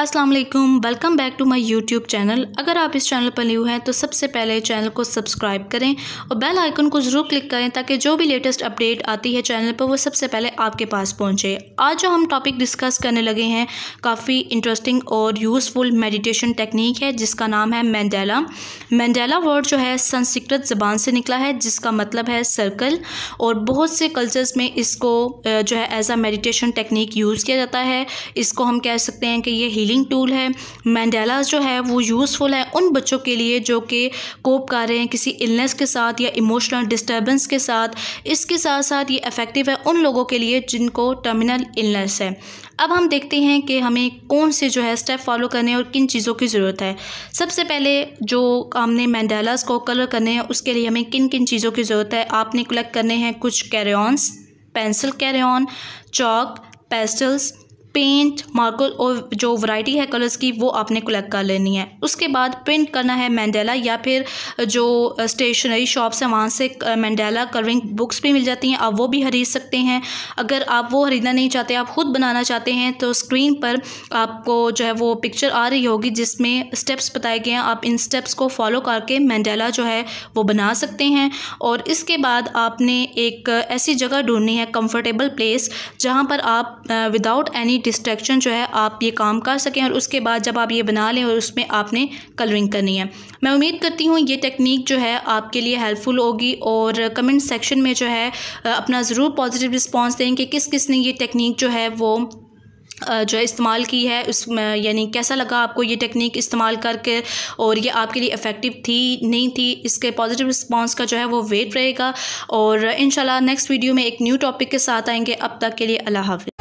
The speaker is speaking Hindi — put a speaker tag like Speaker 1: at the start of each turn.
Speaker 1: अस्सलाम वालेकुम welcome back to my YouTube channel अगर आप इस चैनल पर न्यू हैं तो सबसे पहले चैनल को सब्सक्राइब करें और बेल आइकन को ज़रूर क्लिक करें ताकि जो भी लेटेस्ट अपडेट आती है चैनल पर वो सबसे पहले आपके पास पहुंचे आज जो हम टॉपिक डिस्कस करने लगे हैं काफ़ी इंटरेस्टिंग और यूज़फुल मेडिटेशन टेक्निक है जिसका नाम है मैंडेला मैंडेला वर्ड जो है संस्कृत ज़बान से निकला है जिसका मतलब है सर्कल और बहुत से कल्चर्स में इसको जो है as a meditation technique use किया जाता है इसको हम कह सकते हैं कि ये हीलिंग टूल है मैंडेलाज जो है वो यूज़फुल है उन बच्चों के लिए जो कि कोप कर रहे हैं किसी इलनेस के साथ या इमोशनल डिस्टर्बेंस के साथ इसके साथ साथ ये इफ़ेक्टिव है उन लोगों के लिए जिनको टर्मिनल इलनेस है अब हम देखते हैं कि हमें कौन से जो है स्टेप फॉलो करने हैं और किन चीज़ों की ज़रूरत है सबसे पहले जो हमने मैंडेलाज को कलर करने हैं उसके लिए हमें किन किन चीज़ों की ज़रूरत है आपने कलेक्ट करने हैं कुछ crayons pencil crayon chalk pastels paint marker और जो वैरायटी है कलर्स की वो आपने कलेक्ट कर लेनी है उसके बाद प्रिंट करना है मैंडेला या फिर जो स्टेशनरी शॉप्स हैं वहाँ से मैंडेला कलरिंग बुक्स भी मिल जाती हैं आप वो भी खरीद सकते हैं अगर आप वो ख़रीदना नहीं चाहते आप ख़ुद बनाना चाहते हैं तो स्क्रीन पर आपको जो है वो पिक्चर आ रही होगी जिसमें स्टेप्स बताए गए हैं आप इन स्टेप्स को फॉलो करके मैंडेला जो है वो बना सकते हैं और इसके बाद आपने एक ऐसी जगह ढूंढनी है कम्फर्टेबल प्लेस जहाँ पर आप विदाउट एनी डिस्ट्रैक्शन जो है आप ये काम कर सकें और उसके बाद जब आप ये बना लें और उसमें आपने कलरिंग करनी है मैं उम्मीद करती हूँ ये टेक्निक जो है आपके लिए हेल्पफुल होगी और कमेंट सेक्शन में जो है अपना ज़रूर पॉजिटिव रिस्पॉन्स दें कि किस किस ने ये टेक्निक जो है वो जो इस्तेमाल की है उस यानी कैसा लगा आपको ये टेक्निक इस्तेमाल करके और ये आपके लिए इफ़ेक्टिव थी नहीं थी इसके पॉजिटिव रिस्पांस का जो है वो वेट रहेगा और इन नेक्स्ट वीडियो में एक न्यू टॉपिक के साथ आएंगे अब तक के लिए अल्लाह हाफि